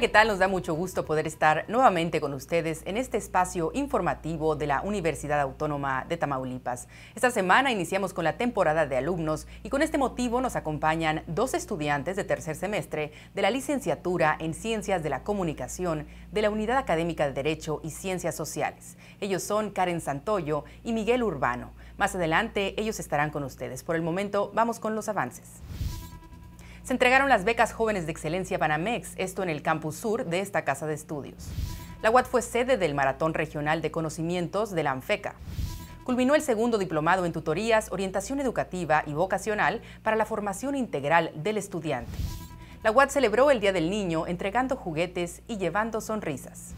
¿qué tal? Nos da mucho gusto poder estar nuevamente con ustedes en este espacio informativo de la Universidad Autónoma de Tamaulipas. Esta semana iniciamos con la temporada de alumnos y con este motivo nos acompañan dos estudiantes de tercer semestre de la licenciatura en Ciencias de la Comunicación de la Unidad Académica de Derecho y Ciencias Sociales. Ellos son Karen Santoyo y Miguel Urbano. Más adelante ellos estarán con ustedes. Por el momento vamos con los avances se entregaron las becas Jóvenes de Excelencia Banamex, esto en el campus sur de esta casa de estudios. La UAT fue sede del Maratón Regional de Conocimientos de la ANFECA. Culminó el segundo diplomado en tutorías, orientación educativa y vocacional para la formación integral del estudiante. La UAT celebró el Día del Niño entregando juguetes y llevando sonrisas.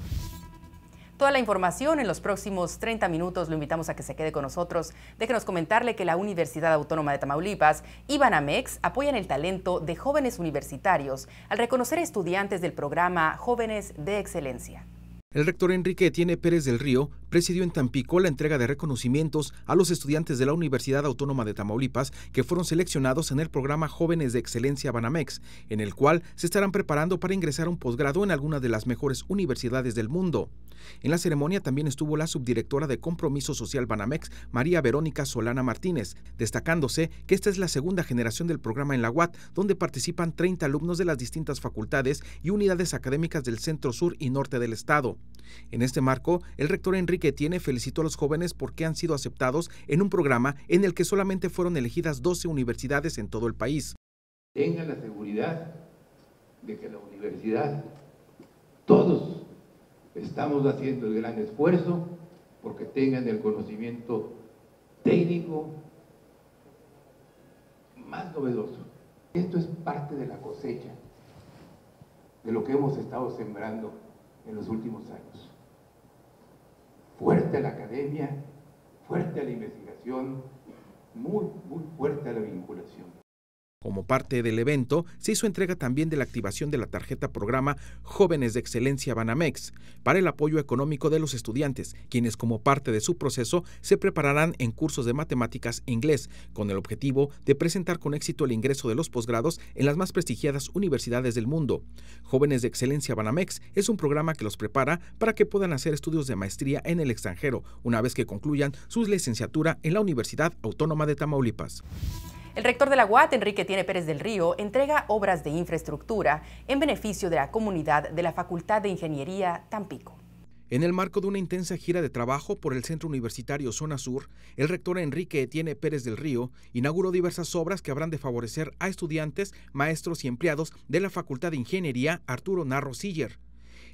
Toda la información en los próximos 30 minutos lo invitamos a que se quede con nosotros. Déjenos comentarle que la Universidad Autónoma de Tamaulipas y Banamex apoyan el talento de jóvenes universitarios al reconocer estudiantes del programa Jóvenes de Excelencia. El rector Enrique tiene Pérez del Río presidió en Tampico la entrega de reconocimientos a los estudiantes de la Universidad Autónoma de Tamaulipas que fueron seleccionados en el programa Jóvenes de Excelencia Banamex, en el cual se estarán preparando para ingresar a un posgrado en alguna de las mejores universidades del mundo. En la ceremonia también estuvo la subdirectora de Compromiso Social Banamex, María Verónica Solana Martínez, destacándose que esta es la segunda generación del programa en la UAT, donde participan 30 alumnos de las distintas facultades y unidades académicas del centro sur y norte del estado. En este marco, el rector Enrique que Tiene felicitó a los jóvenes porque han sido aceptados en un programa en el que solamente fueron elegidas 12 universidades en todo el país. Tengan la seguridad de que la universidad, todos estamos haciendo el gran esfuerzo porque tengan el conocimiento técnico más novedoso. Esto es parte de la cosecha de lo que hemos estado sembrando en los últimos años fuerte la academia, fuerte la investigación, muy, muy fuerte la vinculación. Como parte del evento, se hizo entrega también de la activación de la tarjeta programa Jóvenes de Excelencia Banamex para el apoyo económico de los estudiantes, quienes como parte de su proceso se prepararán en cursos de matemáticas e inglés, con el objetivo de presentar con éxito el ingreso de los posgrados en las más prestigiadas universidades del mundo. Jóvenes de Excelencia Banamex es un programa que los prepara para que puedan hacer estudios de maestría en el extranjero, una vez que concluyan su licenciatura en la Universidad Autónoma de Tamaulipas. El rector de la UAT, Enrique Tiene Pérez del Río, entrega obras de infraestructura en beneficio de la comunidad de la Facultad de Ingeniería Tampico. En el marco de una intensa gira de trabajo por el Centro Universitario Zona Sur, el rector Enrique Etienne Pérez del Río inauguró diversas obras que habrán de favorecer a estudiantes, maestros y empleados de la Facultad de Ingeniería Arturo Narro Siller.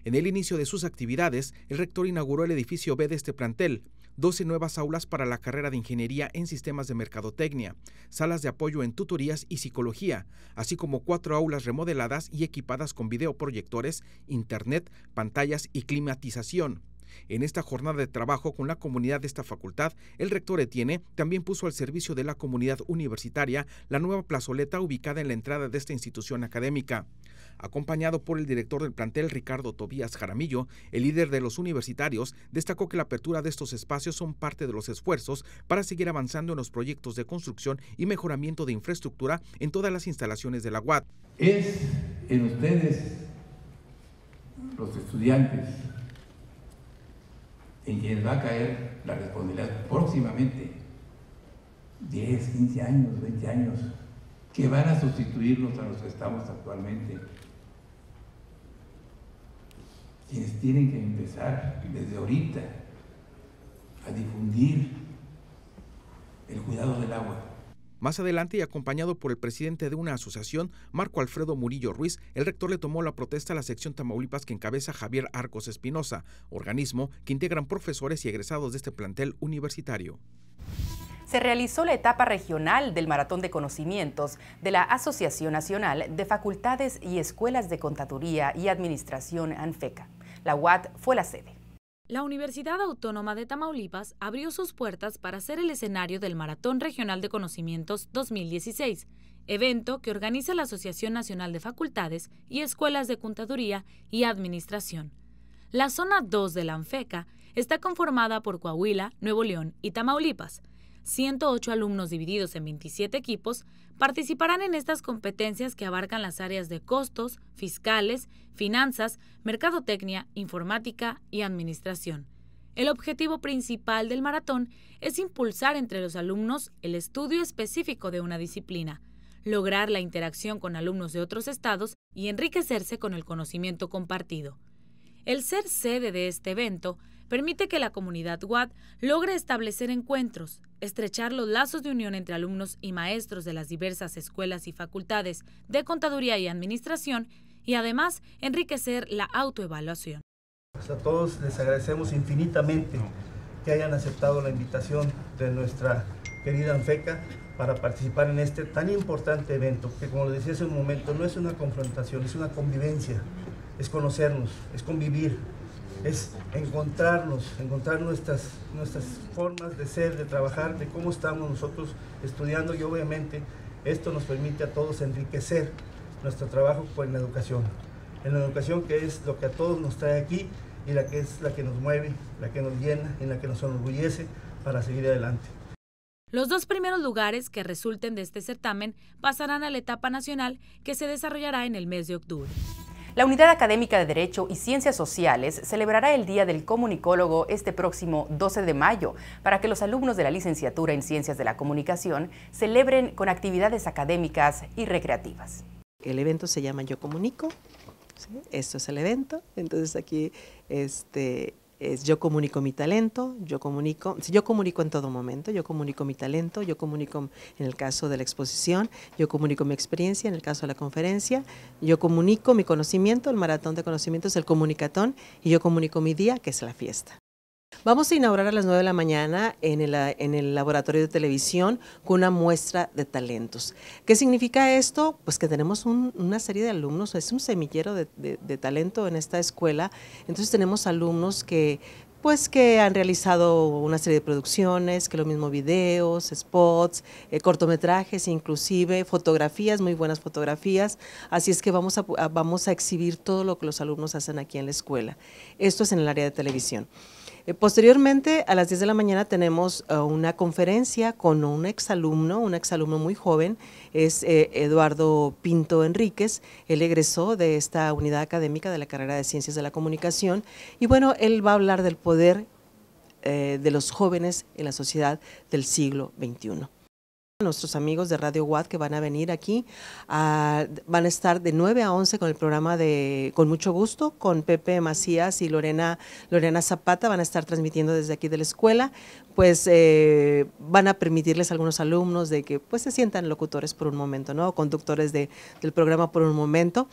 En el inicio de sus actividades, el rector inauguró el edificio B de este plantel, 12 nuevas aulas para la carrera de Ingeniería en Sistemas de Mercadotecnia, salas de apoyo en tutorías y psicología, así como cuatro aulas remodeladas y equipadas con videoproyectores, internet, pantallas y climatización. En esta jornada de trabajo con la comunidad de esta facultad, el rector Etienne también puso al servicio de la comunidad universitaria la nueva plazoleta ubicada en la entrada de esta institución académica. Acompañado por el director del plantel Ricardo Tobías Jaramillo, el líder de los universitarios destacó que la apertura de estos espacios son parte de los esfuerzos para seguir avanzando en los proyectos de construcción y mejoramiento de infraestructura en todas las instalaciones de la UAT. Es en ustedes, los estudiantes, en quienes va a caer la responsabilidad próximamente, 10, 15 años, 20 años, que van a sustituirnos a los que estamos actualmente quienes tienen que empezar desde ahorita a difundir el cuidado del agua. Más adelante y acompañado por el presidente de una asociación, Marco Alfredo Murillo Ruiz, el rector le tomó la protesta a la sección Tamaulipas que encabeza Javier Arcos Espinosa, organismo que integran profesores y egresados de este plantel universitario. Se realizó la etapa regional del Maratón de Conocimientos de la Asociación Nacional de Facultades y Escuelas de Contaduría y Administración ANFECA. La UAT fue la sede. La Universidad Autónoma de Tamaulipas abrió sus puertas para ser el escenario del Maratón Regional de Conocimientos 2016, evento que organiza la Asociación Nacional de Facultades y Escuelas de Contaduría y Administración. La zona 2 de la ANFECA está conformada por Coahuila, Nuevo León y Tamaulipas. 108 alumnos divididos en 27 equipos participarán en estas competencias que abarcan las áreas de costos, fiscales, finanzas, mercadotecnia, informática y administración. El objetivo principal del maratón es impulsar entre los alumnos el estudio específico de una disciplina, lograr la interacción con alumnos de otros estados y enriquecerse con el conocimiento compartido. El ser sede de este evento permite que la comunidad UAD logre establecer encuentros, estrechar los lazos de unión entre alumnos y maestros de las diversas escuelas y facultades de contaduría y administración y además enriquecer la autoevaluación. Pues a todos les agradecemos infinitamente que hayan aceptado la invitación de nuestra querida Anfeca para participar en este tan importante evento, que como les decía hace un momento, no es una confrontación, es una convivencia, es conocernos, es convivir, es encontrarnos, encontrar nuestras, nuestras formas de ser, de trabajar, de cómo estamos nosotros estudiando y obviamente esto nos permite a todos enriquecer nuestro trabajo con la educación. En la educación que es lo que a todos nos trae aquí y la que es la que nos mueve, la que nos llena y la que nos enorgullece para seguir adelante. Los dos primeros lugares que resulten de este certamen pasarán a la etapa nacional que se desarrollará en el mes de octubre. La Unidad Académica de Derecho y Ciencias Sociales celebrará el Día del Comunicólogo este próximo 12 de mayo para que los alumnos de la licenciatura en Ciencias de la Comunicación celebren con actividades académicas y recreativas. El evento se llama Yo Comunico, esto es el evento, entonces aquí este, yo comunico mi talento, yo comunico, yo comunico en todo momento, yo comunico mi talento, yo comunico en el caso de la exposición, yo comunico mi experiencia en el caso de la conferencia, yo comunico mi conocimiento, el maratón de conocimientos, el comunicatón, y yo comunico mi día, que es la fiesta. Vamos a inaugurar a las 9 de la mañana en el, laboratorio de televisión con una muestra de talentos. ¿Qué significa esto? Pues que tenemos una serie de alumnos, es un semillero de, talento en esta escuela, entonces tenemos alumnos que pues que han realizado una serie de producciones, que lo mismo videos, spots, eh, cortometrajes, inclusive fotografías, muy buenas fotografías. Así es que vamos vamos a exhibir todo lo que los alumnos hacen aquí en la escuela. Esto es en el área de televisión. Eh, posteriormente, a las 10 de la mañana tenemos eh, una conferencia con un exalumno, un exalumno muy joven, es eh, Eduardo Pinto Enríquez. Él egresó de esta unidad académica de la carrera de Ciencias de la Comunicación y bueno, él va a hablar del poder de los jóvenes en la sociedad del siglo XXI. Nuestros amigos de Radio Watt que van a venir aquí van a estar de 9 a 11 con el programa de Con mucho gusto, con Pepe Macías y Lorena, Lorena Zapata, van a estar transmitiendo desde aquí de la escuela, pues eh, van a permitirles a algunos alumnos de que pues se sientan locutores por un momento, ¿no? conductores de, del programa por un momento.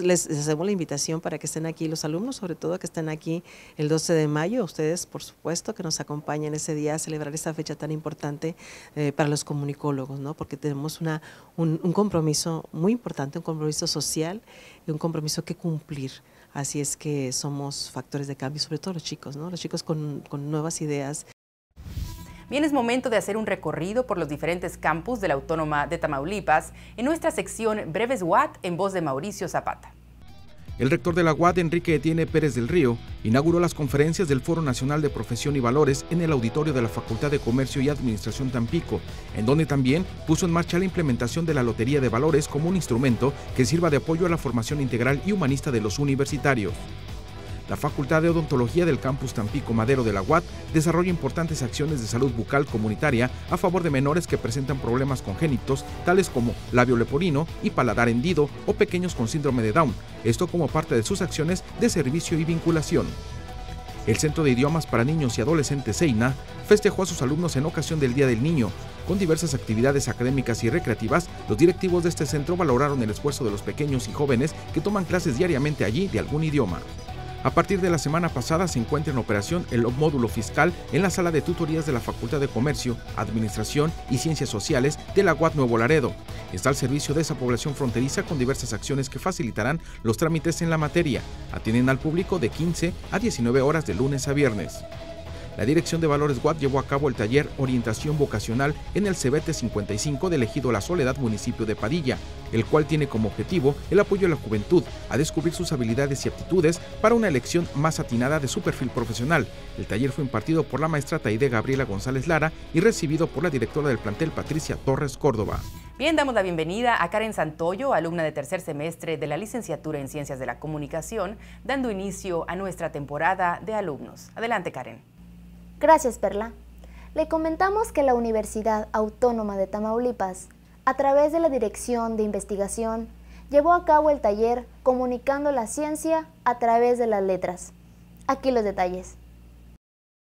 Les, hacemos la invitación para que estén aquí los alumnos, sobre todo que estén aquí el 12 de mayo, ustedes por supuesto que nos acompañen ese día a celebrar esta fecha tan importante eh, para los comunicólogos, porque tenemos un, compromiso muy importante, un compromiso social y un compromiso que cumplir. Así es que somos factores de cambio, sobre todo los chicos, ¿no? los chicos con, con nuevas ideas. Bien, es momento de hacer un recorrido por los diferentes campus de la Autónoma de Tamaulipas en nuestra sección Breves Watt en voz de Mauricio Zapata. El rector de la UAD, Enrique Etienne Pérez del Río, inauguró las conferencias del Foro Nacional de Profesión y Valores en el auditorio de la Facultad de Comercio y Administración Tampico, en donde también puso en marcha la implementación de la Lotería de Valores como un instrumento que sirva de apoyo a la formación integral y humanista de los universitarios. La Facultad de Odontología del Campus Tampico Madero de la UAT desarrolla importantes acciones de salud bucal comunitaria a favor de menores que presentan problemas congénitos, tales como labio leporino y paladar hendido o pequeños con síndrome de Down, esto como parte de sus acciones de servicio y vinculación. El Centro de Idiomas para Niños y Adolescentes Seina festejó a sus alumnos en ocasión del Día del Niño. Con diversas actividades académicas y recreativas, los directivos de este centro valoraron el esfuerzo de los pequeños y jóvenes que toman clases diariamente allí de algún idioma. A partir de la semana pasada se encuentra en operación el módulo fiscal en la sala de tutorías de la Facultad de Comercio, Administración y Ciencias Sociales de la UAT Nuevo Laredo. Está al servicio de esa población fronteriza con diversas acciones que facilitarán los trámites en la materia. Atienden al público de 15 a 19 horas de lunes a viernes. La Dirección de Valores Guad llevó a cabo el taller Orientación Vocacional en el CBT 55 de Elegido La Soledad, municipio de Padilla, el cual tiene como objetivo el apoyo a la juventud a descubrir sus habilidades y aptitudes para una elección más atinada de su perfil profesional. El taller fue impartido por la maestra Taide Gabriela González Lara y recibido por la directora del plantel Patricia Torres Córdoba. Bien, damos la bienvenida a Karen Santoyo, alumna de tercer semestre de la licenciatura en Ciencias de la Comunicación, dando inicio a nuestra temporada de alumnos. Adelante, Karen. Gracias, Perla. Le comentamos que la Universidad Autónoma de Tamaulipas, a través de la Dirección de Investigación, llevó a cabo el taller Comunicando la Ciencia a través de las Letras. Aquí los detalles.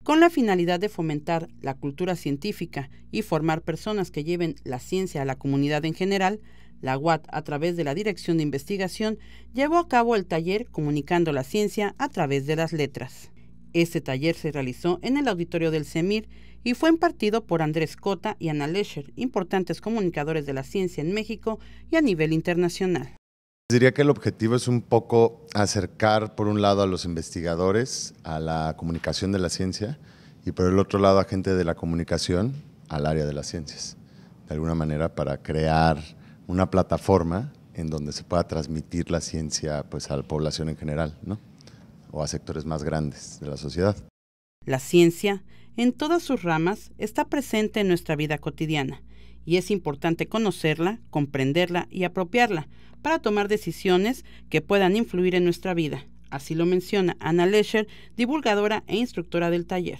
Con la finalidad de fomentar la cultura científica y formar personas que lleven la ciencia a la comunidad en general, la UAT, a través de la Dirección de Investigación, llevó a cabo el taller Comunicando la Ciencia a través de las Letras. Este taller se realizó en el auditorio del CEMIR y fue impartido por Andrés Cota y Ana Lesher, importantes comunicadores de la ciencia en México y a nivel internacional. Diría que el objetivo es un poco acercar, por un lado, a los investigadores a la comunicación de la ciencia y por el otro lado a gente de la comunicación al área de las ciencias, de alguna manera para crear una plataforma en donde se pueda transmitir la ciencia pues, a la población en general. ¿no? o a sectores más grandes de la sociedad. La ciencia, en todas sus ramas, está presente en nuestra vida cotidiana y es importante conocerla, comprenderla y apropiarla para tomar decisiones que puedan influir en nuestra vida. Así lo menciona Ana Lesher, divulgadora e instructora del taller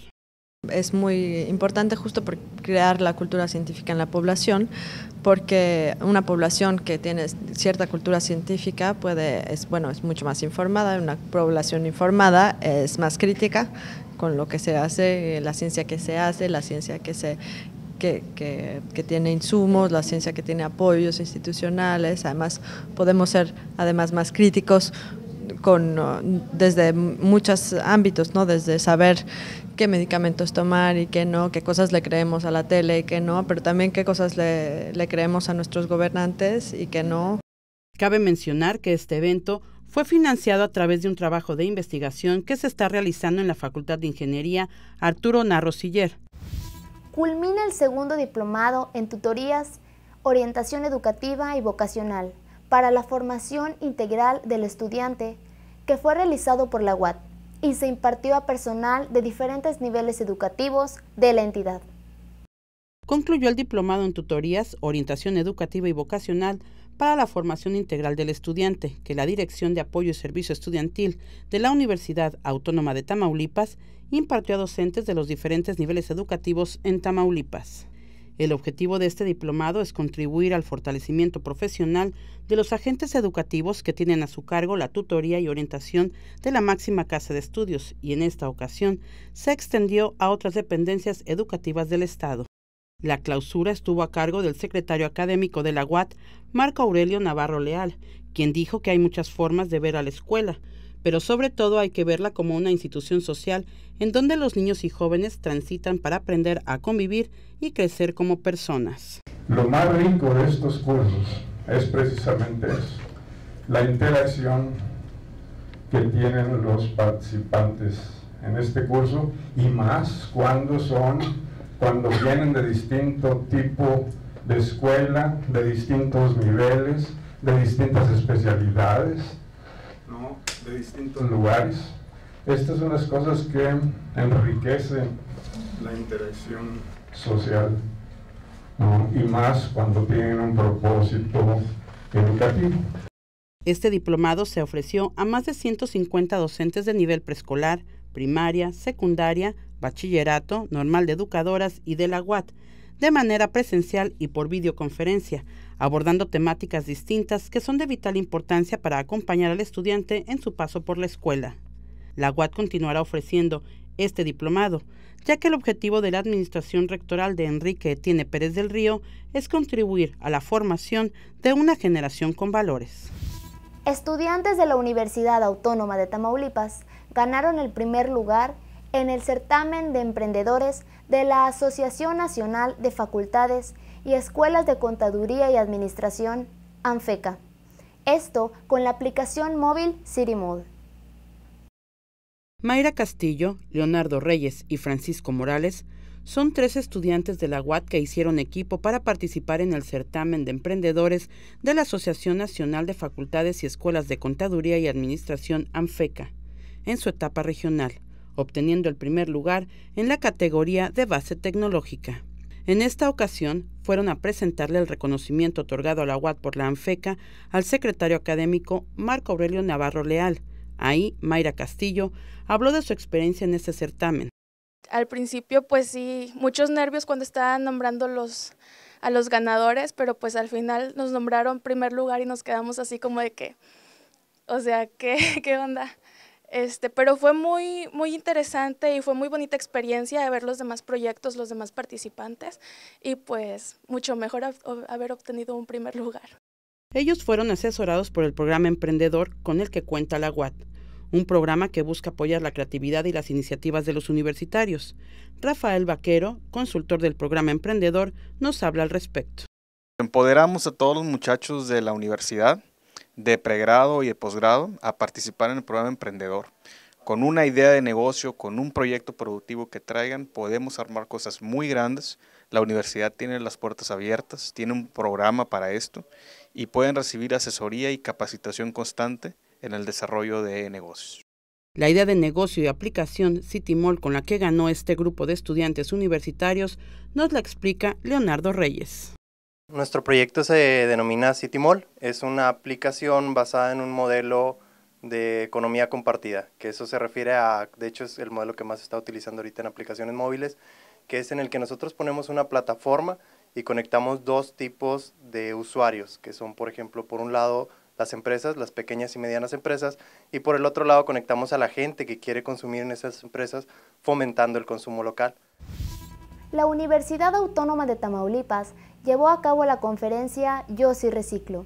es muy importante justo por crear la cultura científica en la población, porque una población que tiene cierta cultura científica puede es bueno, es mucho más informada, una población informada es más crítica con lo que se hace, la ciencia que se hace, la ciencia que se tiene insumos, la ciencia que tiene apoyos institucionales, además podemos ser además más críticos con, desde muchos ámbitos, ¿no? desde saber qué medicamentos tomar y qué no, qué cosas le creemos a la tele y qué no, pero también qué cosas le, creemos a nuestros gobernantes y qué no. Cabe mencionar que este evento fue financiado a través de un trabajo de investigación que se está realizando en la Facultad de Ingeniería Arturo Narrosiller. Culmina el segundo diplomado en tutorías, orientación educativa y vocacional para la formación integral del estudiante que fue realizado por la UAT y se impartió a personal de diferentes niveles educativos de la entidad. Concluyó el diplomado en tutorías, orientación educativa y vocacional para la formación integral del estudiante que la Dirección de Apoyo y Servicio Estudiantil de la Universidad Autónoma de Tamaulipas impartió a docentes de los diferentes niveles educativos en Tamaulipas. El objetivo de este diplomado es contribuir al fortalecimiento profesional de los agentes educativos que tienen a su cargo la tutoría y orientación de la máxima casa de estudios y en esta ocasión se extendió a otras dependencias educativas del Estado. La clausura estuvo a cargo del secretario académico de la UAT, Marco Aurelio Navarro Leal, quien dijo que hay muchas formas de ver a la escuela, pero sobre todo hay que verla como una institución social en donde los niños y jóvenes transitan para aprender a convivir y crecer como personas. Lo más rico de estos cursos es precisamente eso, la interacción que tienen los participantes en este curso y más cuando son, cuando vienen de distinto tipo de escuela, de distintos niveles, de distintas especialidades de distintos lugares. Estas son las cosas que enriquecen la interacción social, y más cuando tienen un propósito educativo. Este diplomado se ofreció a más de 150 docentes de nivel preescolar, primaria, secundaria, bachillerato, normal de educadoras y de la UAT, de manera presencial y por videoconferencia, abordando temáticas distintas que son de vital importancia para acompañar al estudiante en su paso por la escuela. La UAT continuará ofreciendo este diplomado, ya que el objetivo de la Administración Rectoral de Enrique tiene Pérez del Río es contribuir a la formación de una generación con valores. Estudiantes de la Universidad Autónoma de Tamaulipas ganaron el primer lugar en el certamen de emprendedores de la Asociación Nacional de Facultades y escuelas de contaduría y administración ANFECA. Esto con la aplicación móvil CityMode. Mayra Castillo, Leonardo Reyes y Francisco Morales son tres estudiantes de la UAT que hicieron equipo para participar en el certamen de emprendedores de la Asociación Nacional de Facultades y Escuelas de Contaduría y Administración ANFECA en su etapa regional, obteniendo el primer lugar en la categoría de base tecnológica. En esta ocasión fueron a presentarle el reconocimiento otorgado a la UAT por la ANFECA al secretario académico Marco Aurelio Navarro Leal. Ahí, Mayra Castillo habló de su experiencia en este certamen. Al principio, pues sí, muchos nervios cuando estaban nombrando a los ganadores, pero pues al final nos nombraron primer lugar y nos quedamos así como de que, o sea, qué onda? Este, pero fue muy, muy interesante y fue muy bonita experiencia de ver los demás proyectos, los demás participantes y pues mucho mejor haber obtenido un primer lugar. Ellos fueron asesorados por el programa Emprendedor con el que cuenta la UAT, un programa que busca apoyar la creatividad y las iniciativas de los universitarios. Rafael Vaquero, consultor del programa Emprendedor, nos habla al respecto. Empoderamos a todos los muchachos de la universidad de pregrado y de posgrado a participar en el programa Emprendedor. Con una idea de negocio, con un proyecto productivo que traigan, podemos armar cosas muy grandes. La universidad tiene las puertas abiertas, tiene un programa para esto y pueden recibir asesoría y capacitación constante en el desarrollo de negocios. La idea de negocio y aplicación CityMall con la que ganó este grupo de estudiantes universitarios nos la explica Leonardo Reyes. Nuestro proyecto se denomina Citymall, Es una aplicación basada en un modelo de economía compartida, que eso se refiere a, de hecho es el modelo que más se está utilizando ahorita en aplicaciones móviles, que es en el que nosotros ponemos una plataforma y conectamos dos tipos de usuarios, que son, por ejemplo, por un lado las empresas, las pequeñas y medianas empresas, y por el otro lado conectamos a la gente que quiere consumir en esas empresas, fomentando el consumo local. La Universidad Autónoma de Tamaulipas llevó a cabo la conferencia Yo sí reciclo.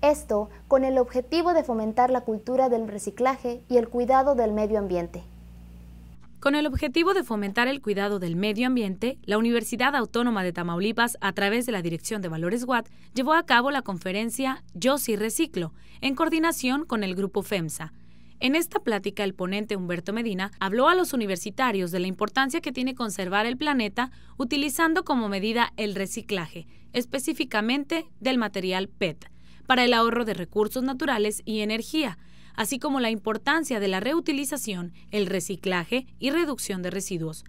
Esto con el objetivo de fomentar la cultura del reciclaje y el cuidado del medio ambiente. Con el objetivo de fomentar el cuidado del medio ambiente, la Universidad Autónoma de Tamaulipas, a través de la Dirección de Valores WAT, llevó a cabo la conferencia Yo sí reciclo, en coordinación con el Grupo FEMSA, en esta plática, el ponente Humberto Medina habló a los universitarios de la importancia que tiene conservar el planeta utilizando como medida el reciclaje, específicamente del material PET, para el ahorro de recursos naturales y energía, así como la importancia de la reutilización, el reciclaje y reducción de residuos.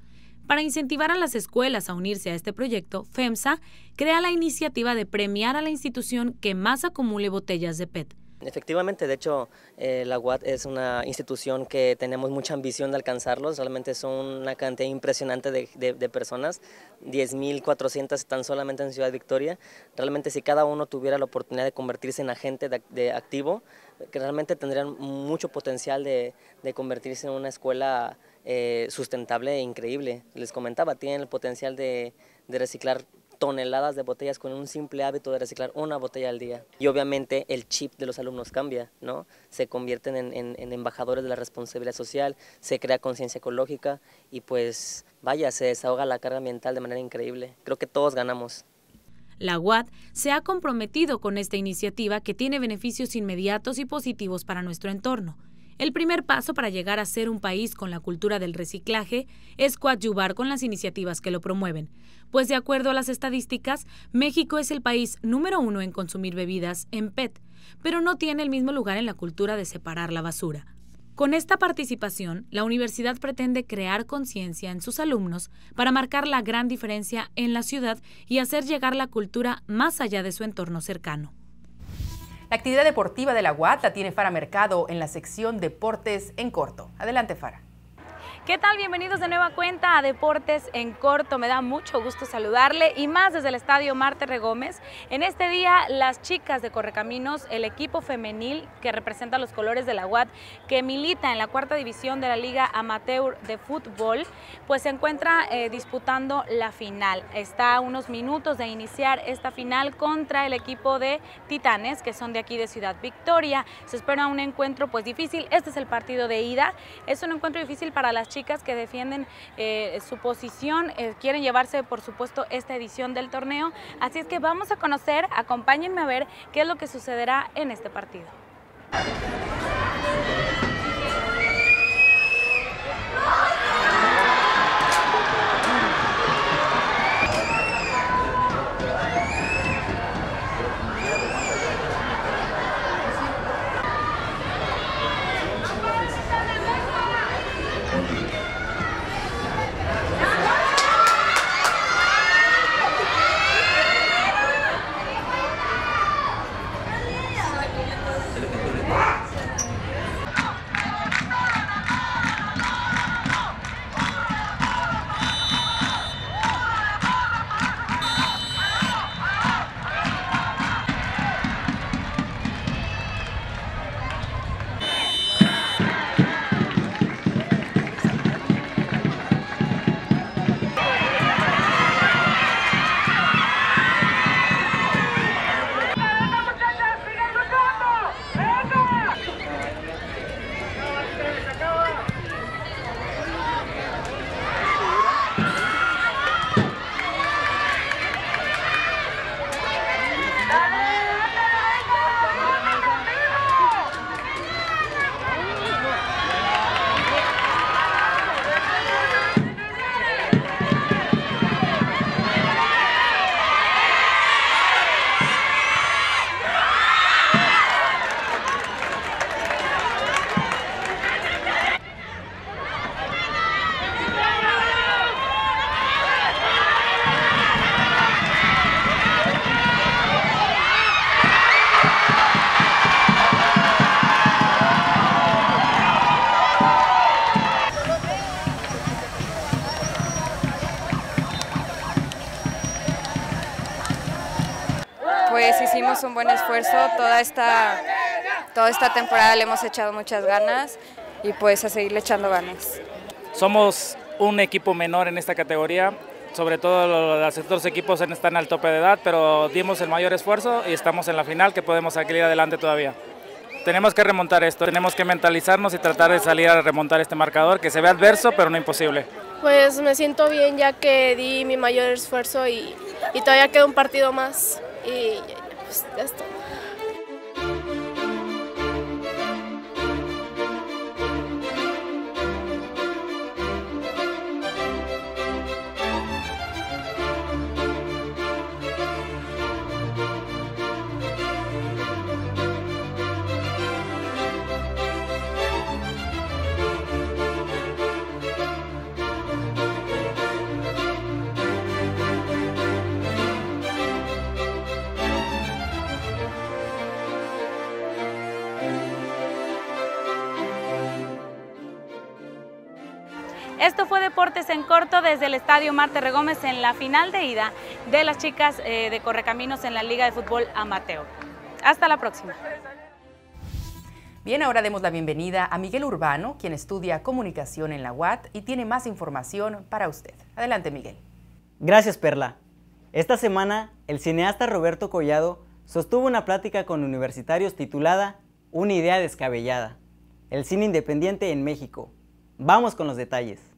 Para incentivar a las escuelas a unirse a este proyecto, FEMSA crea la iniciativa de premiar a la institución que más acumule botellas de PET. Efectivamente, de hecho, eh, la UAT es una institución que tenemos mucha ambición de alcanzarlos, realmente son una cantidad impresionante de, de, de personas, 10.400 están solamente en Ciudad Victoria, realmente si cada uno tuviera la oportunidad de convertirse en agente de, activo, que realmente tendrían mucho potencial de, convertirse en una escuela eh, sustentable e increíble. Les comentaba, tienen el potencial de reciclar toneladas de botellas con un simple hábito de reciclar una botella al día. Y obviamente el chip de los alumnos cambia, ¿no? Se convierten en, embajadores de la responsabilidad social, se crea conciencia ecológica y pues vaya, se desahoga la carga ambiental de manera increíble. Creo que todos ganamos. La UAD se ha comprometido con esta iniciativa que tiene beneficios inmediatos y positivos para nuestro entorno. El primer paso para llegar a ser un país con la cultura del reciclaje es coadyuvar con las iniciativas que lo promueven, pues de acuerdo a las estadísticas, México es el país número uno en consumir bebidas en PET, pero no tiene el mismo lugar en la cultura de separar la basura. Con esta participación, la universidad pretende crear conciencia en sus alumnos para marcar la gran diferencia en la ciudad y hacer llegar la cultura más allá de su entorno cercano. La actividad deportiva de la UAT la tiene Fara Mercado en la sección Deportes en Corto. Adelante, Fara. ¿Qué tal? Bienvenidos de nueva cuenta a Deportes en Corto. Me da mucho gusto saludarle y más desde el Estadio Marte Regómez. En este día, las chicas de Correcaminos, el equipo femenil que representa los colores de la UAT, que milita en la cuarta división de la Liga Amateur de Fútbol, pues se encuentra eh, disputando la final. Está a unos minutos de iniciar esta final contra el equipo de Titanes, que son de aquí de Ciudad Victoria. Se espera un encuentro pues difícil. Este es el partido de ida. Es un encuentro difícil para las chicas que defienden eh, su posición, eh, quieren llevarse por supuesto esta edición del torneo. Así es que vamos a conocer, acompáñenme a ver qué es lo que sucederá en este partido. un buen esfuerzo, toda esta, toda esta temporada le hemos echado muchas ganas y pues a seguirle echando ganas. Somos un equipo menor en esta categoría, sobre todo los otros equipos están al tope de edad, pero dimos el mayor esfuerzo y estamos en la final que podemos salir adelante todavía. Tenemos que remontar esto, tenemos que mentalizarnos y tratar de salir a remontar este marcador que se ve adverso pero no imposible. Pues me siento bien ya que di mi mayor esfuerzo y, y todavía queda un partido más y That's, that's en corto desde el Estadio Marte Regómez en la final de ida de las chicas eh, de Correcaminos en la Liga de Fútbol Amateur. Hasta la próxima. Bien, ahora demos la bienvenida a Miguel Urbano, quien estudia comunicación en la UAT y tiene más información para usted. Adelante, Miguel. Gracias, Perla. Esta semana, el cineasta Roberto Collado sostuvo una plática con universitarios titulada Una idea descabellada, el cine independiente en México. Vamos con los detalles.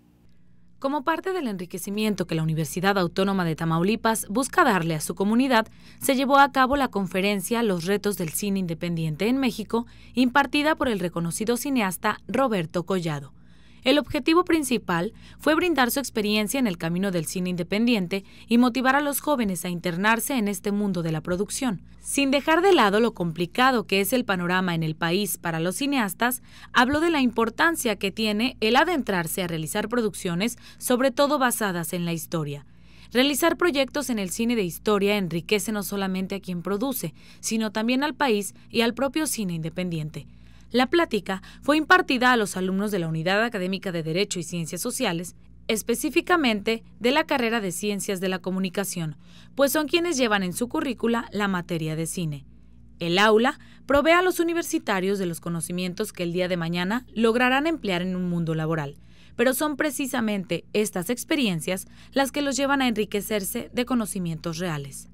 Como parte del enriquecimiento que la Universidad Autónoma de Tamaulipas busca darle a su comunidad, se llevó a cabo la conferencia Los retos del cine independiente en México, impartida por el reconocido cineasta Roberto Collado. El objetivo principal fue brindar su experiencia en el camino del cine independiente y motivar a los jóvenes a internarse en este mundo de la producción. Sin dejar de lado lo complicado que es el panorama en el país para los cineastas, habló de la importancia que tiene el adentrarse a realizar producciones, sobre todo basadas en la historia. Realizar proyectos en el cine de historia enriquece no solamente a quien produce, sino también al país y al propio cine independiente. La plática fue impartida a los alumnos de la Unidad Académica de Derecho y Ciencias Sociales, específicamente de la carrera de Ciencias de la Comunicación, pues son quienes llevan en su currícula la materia de cine. El aula provee a los universitarios de los conocimientos que el día de mañana lograrán emplear en un mundo laboral, pero son precisamente estas experiencias las que los llevan a enriquecerse de conocimientos reales.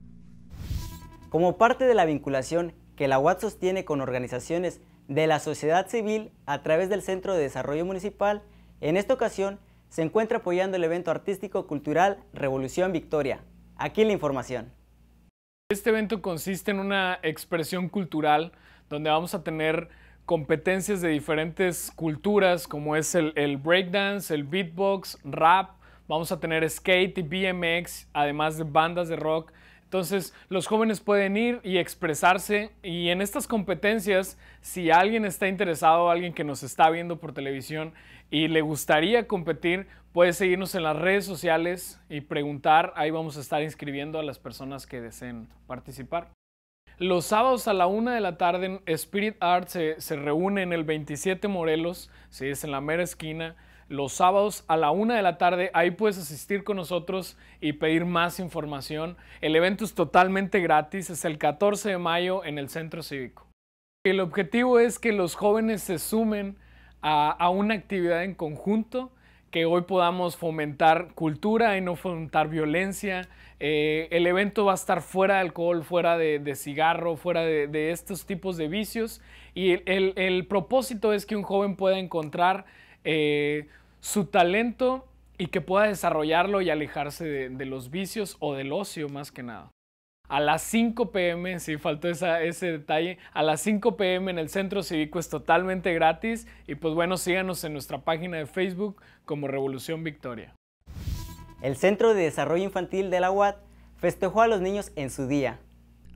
Como parte de la vinculación que la UAT sostiene con organizaciones de la sociedad civil a través del Centro de Desarrollo Municipal, en esta ocasión se encuentra apoyando el evento artístico-cultural Revolución Victoria. Aquí la información. Este evento consiste en una expresión cultural donde vamos a tener competencias de diferentes culturas como es el, el breakdance, el beatbox, rap, vamos a tener skate y BMX, además de bandas de rock, entonces, los jóvenes pueden ir y expresarse y en estas competencias, si alguien está interesado, alguien que nos está viendo por televisión y le gustaría competir, puede seguirnos en las redes sociales y preguntar. Ahí vamos a estar inscribiendo a las personas que deseen participar. Los sábados a la una de la tarde, Spirit Art se, se reúne en el 27 Morelos, si es en la mera esquina los sábados a la una de la tarde. Ahí puedes asistir con nosotros y pedir más información. El evento es totalmente gratis, es el 14 de mayo en el Centro Cívico. El objetivo es que los jóvenes se sumen a, una actividad en conjunto que hoy podamos fomentar cultura y no fomentar violencia. Eh, el evento va a estar fuera de alcohol, fuera de, cigarro, fuera de, estos tipos de vicios. Y el propósito es que un joven pueda encontrar eh, su talento y que pueda desarrollarlo y alejarse de, los vicios o del ocio más que nada. A las 5 pm, sí, faltó ese detalle, a las 5 pm en el Centro Cívico es totalmente gratis y pues bueno, síganos en nuestra página de Facebook como Revolución Victoria. El Centro de Desarrollo Infantil de la UAT festejó a los niños en su día.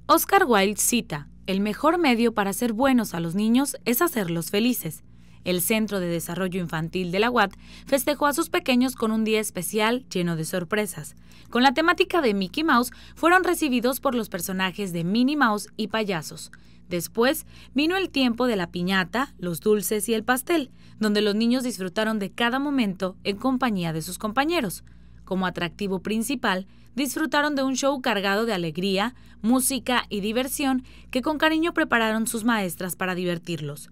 Oscar Wilde cita, el mejor medio para ser buenos a los niños es hacerlos felices. El Centro de Desarrollo Infantil de la UAT festejó a sus pequeños con un día especial lleno de sorpresas. Con la temática de Mickey Mouse, fueron recibidos por los personajes de Minnie Mouse y payasos. Después vino el tiempo de la piñata, los dulces y el pastel, donde los niños disfrutaron de cada momento en compañía de sus compañeros. Como atractivo principal, disfrutaron de un show cargado de alegría, música y diversión que con cariño prepararon sus maestras para divertirlos.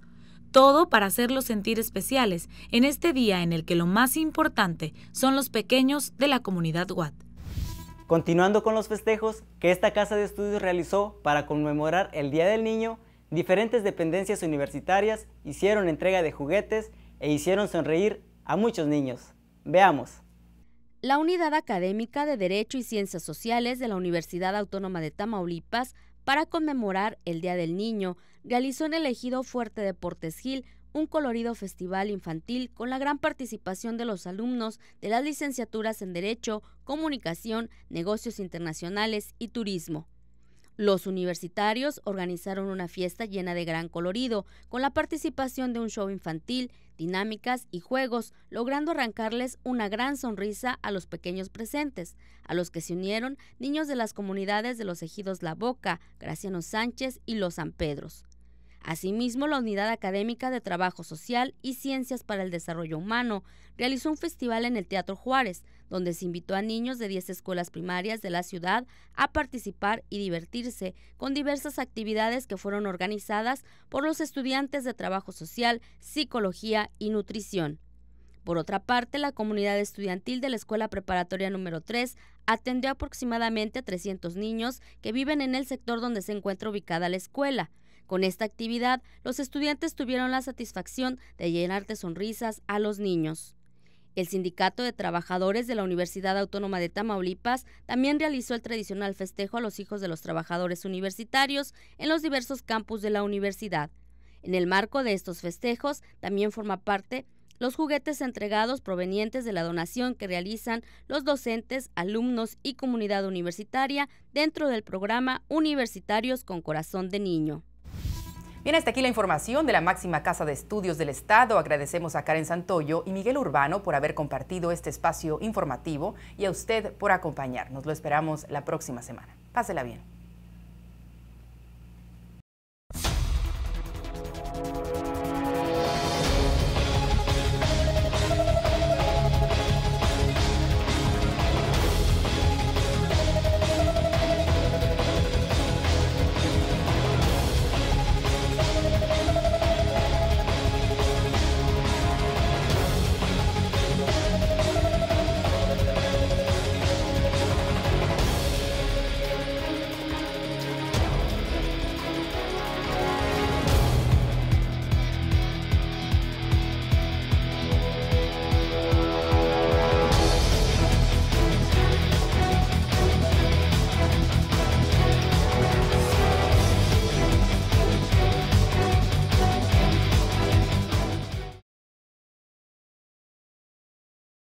Todo para hacerlos sentir especiales en este día en el que lo más importante son los pequeños de la comunidad UAT. Continuando con los festejos que esta casa de estudios realizó para conmemorar el Día del Niño, diferentes dependencias universitarias hicieron entrega de juguetes e hicieron sonreír a muchos niños. Veamos. La Unidad Académica de Derecho y Ciencias Sociales de la Universidad Autónoma de Tamaulipas para conmemorar el Día del Niño, realizó en el ejido Fuerte Deportes Gil un colorido festival infantil con la gran participación de los alumnos de las licenciaturas en Derecho, Comunicación, Negocios Internacionales y Turismo. Los universitarios organizaron una fiesta llena de gran colorido, con la participación de un show infantil, dinámicas y juegos, logrando arrancarles una gran sonrisa a los pequeños presentes, a los que se unieron niños de las comunidades de los ejidos La Boca, Graciano Sánchez y Los San Pedros. Asimismo, la Unidad Académica de Trabajo Social y Ciencias para el Desarrollo Humano realizó un festival en el Teatro Juárez, donde se invitó a niños de 10 escuelas primarias de la ciudad a participar y divertirse con diversas actividades que fueron organizadas por los estudiantes de trabajo social, psicología y nutrición. Por otra parte, la comunidad estudiantil de la Escuela Preparatoria número 3 atendió aproximadamente a 300 niños que viven en el sector donde se encuentra ubicada la escuela. Con esta actividad, los estudiantes tuvieron la satisfacción de llenar de sonrisas a los niños. El Sindicato de Trabajadores de la Universidad Autónoma de Tamaulipas también realizó el tradicional festejo a los hijos de los trabajadores universitarios en los diversos campus de la universidad. En el marco de estos festejos también forma parte los juguetes entregados provenientes de la donación que realizan los docentes, alumnos y comunidad universitaria dentro del programa Universitarios con Corazón de Niño. Bien, hasta aquí la información de la máxima casa de estudios del Estado. Agradecemos a Karen Santoyo y Miguel Urbano por haber compartido este espacio informativo y a usted por acompañarnos. Lo esperamos la próxima semana. Pásela bien.